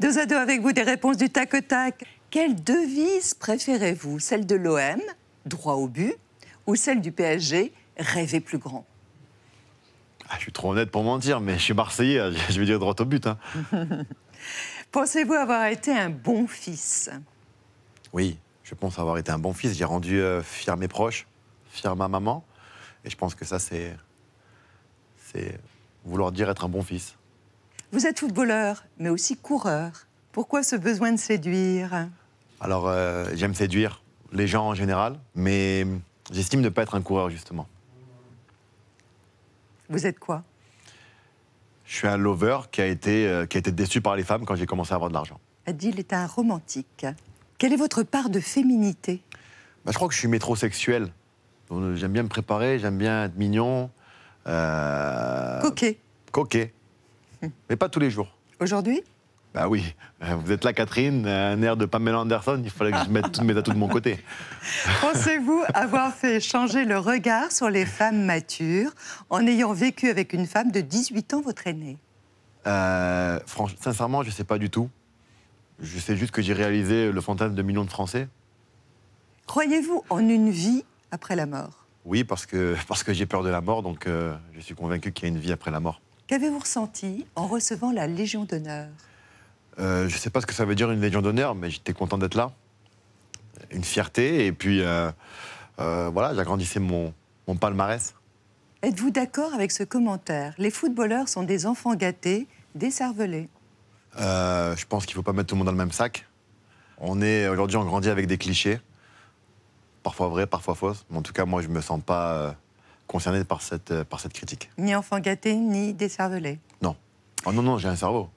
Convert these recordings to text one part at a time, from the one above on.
Deux à deux avec vous, des réponses du tac au tac. Quelle devise préférez-vous Celle de l'OM, droit au but, ou celle du PSG, rêver plus grand ah, Je suis trop honnête pour mentir, mais je suis Marseillais, je vais dire droit au but. Hein. Pensez-vous avoir été un bon fils Oui, je pense avoir été un bon fils. J'ai rendu euh, fier mes proches, fier ma maman. Et je pense que ça, C'est vouloir dire être un bon fils. Vous êtes footballeur, mais aussi coureur. Pourquoi ce besoin de séduire Alors, euh, j'aime séduire les gens en général, mais j'estime ne pas être un coureur, justement. Vous êtes quoi Je suis un lover qui a, été, euh, qui a été déçu par les femmes quand j'ai commencé à avoir de l'argent. Adil est un romantique. Quelle est votre part de féminité bah, Je crois que je suis métrosexuel. Euh, j'aime bien me préparer, j'aime bien être mignon. Coquet. Coquet mais pas tous les jours. Aujourd'hui bah oui, vous êtes là, Catherine, un air de Pamela Anderson, il fallait que je mette tous mes atouts de mon côté. Pensez-vous avoir fait changer le regard sur les femmes matures en ayant vécu avec une femme de 18 ans, votre aînée euh, Sincèrement, je ne sais pas du tout. Je sais juste que j'ai réalisé le fantasme de millions de Français. Croyez-vous en une vie après la mort Oui, parce que, parce que j'ai peur de la mort, donc euh, je suis convaincu qu'il y a une vie après la mort. Qu'avez-vous ressenti en recevant la Légion d'honneur euh, Je ne sais pas ce que ça veut dire une Légion d'honneur, mais j'étais content d'être là. Une fierté, et puis euh, euh, voilà, j'agrandissais mon, palmarès. Êtes-vous d'accord avec ce commentaire Les footballeurs sont des enfants gâtés, des Euh, je pense qu'il ne faut pas mettre tout le monde dans le même sac. On est aujourd'hui, on grandit avec des clichés, parfois vrais, parfois fausses. Mais en tout cas, moi, je ne me sens pas concerné par cette, euh, par cette critique. Ni enfant gâté, ni décervelé. Non. Oh non, non, j'ai un cerveau.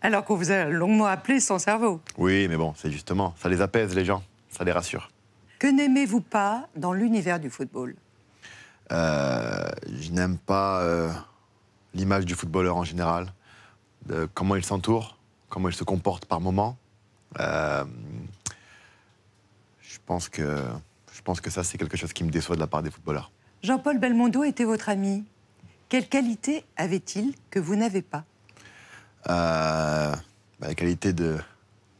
Alors qu'on vous a longuement appelé sans cerveau. Oui, mais bon, c'est justement, ça les apaise les gens, ça les rassure. Que n'aimez-vous pas dans l'univers du football euh, Je n'aime pas euh, l'image du footballeur en général, de comment il s'entoure, comment il se comporte par moment. je pense que pense que ça, c'est quelque chose qui me déçoit de la part des footballeurs. Jean-Paul Belmondo était votre ami. Quelle qualité avait-il que vous n'avez pas euh, bah, La qualité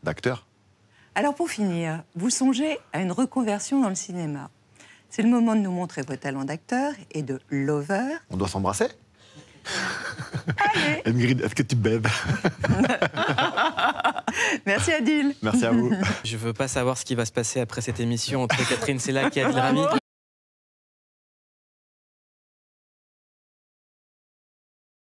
d'acteur. Alors pour finir, vous songez à une reconversion dans le cinéma. C'est le moment de nous montrer vos talents d'acteur et de lover. On doit s'embrasser Allez est-ce que tu bèves Merci Adil. Merci à vous. Je veux pas savoir ce qui va se passer après cette émission entre Catherine Sella et Adil Rami.